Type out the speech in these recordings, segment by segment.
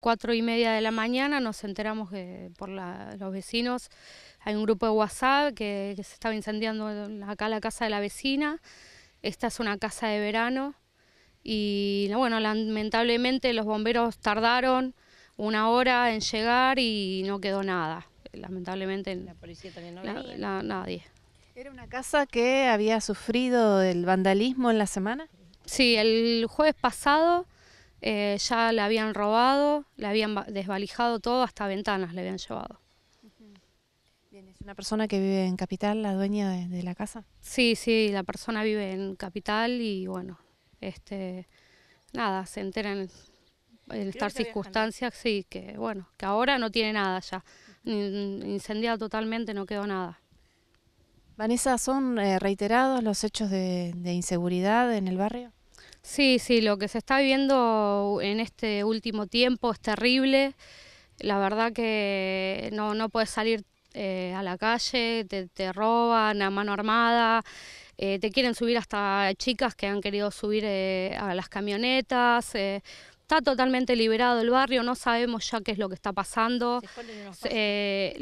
Cuatro y media de la mañana nos enteramos que por los vecinos hay un grupo de WhatsApp que, se estaba incendiando acá la casa de la vecina. Esta es una casa de verano y bueno, lamentablemente los bomberos tardaron una hora en llegar y no quedó nada. Lamentablemente. ¿La policía también no la, Nadie. ¿Era una casa que había sufrido el vandalismo en la semana? Sí, el jueves pasado eh, ya la habían robado, la habían desvalijado todo, hasta ventanas le habían llevado. Bien, ¿es una persona que vive en Capital, la dueña de, la casa? Sí, sí, la persona vive en Capital y bueno, este, nada, se enteran en estas circunstancias, sí, que bueno, que ahora no tiene nada ya. Incendiado totalmente, no quedó nada. Vanessa, ¿son eh, reiterados los hechos de, inseguridad en el barrio? Sí, sí, lo que se está viviendo en este último tiempo es terrible. La verdad que no, no puedes salir eh, a la calle, te, roban a mano armada, eh, te quieren subir hasta chicas que han querido subir eh, a las camionetas. Está totalmente liberado el barrio, no sabemos ya qué es lo que está pasando. Los pastos?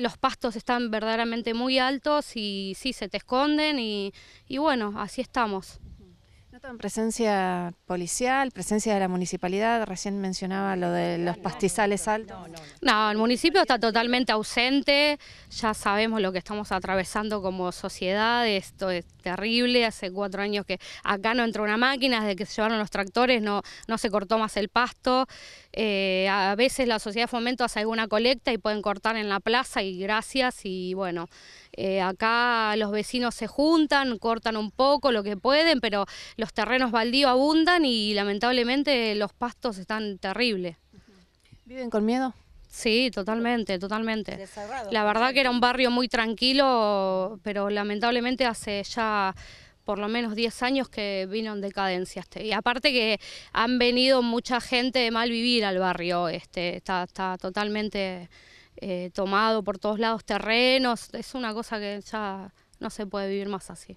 los pastos están verdaderamente muy altos y sí, se te esconden y, y bueno, así estamos presencia policial, presencia de la municipalidad? Recién mencionaba lo de los pastizales altos. No, el municipio está totalmente ausente, ya sabemos lo que estamos atravesando como sociedad, esto es terrible, hace cuatro años que acá no entró una máquina, desde que se llevaron los tractores no, no se cortó más el pasto, eh, a veces la sociedad de fomento hace alguna colecta y pueden cortar en la plaza y gracias y bueno, eh, acá los vecinos se juntan, cortan un poco lo que pueden, pero los terrenos baldíos abundan y lamentablemente los pastos están terribles. ¿Viven con miedo? Sí, totalmente, totalmente. la verdad que era un barrio muy tranquilo, pero lamentablemente hace ya por lo menos 10 años que vino en decadencia. Este. Y aparte que han venido mucha gente de mal vivir al barrio, este, está, totalmente eh, tomado por todos lados terrenos, es una cosa que ya no se puede vivir más así.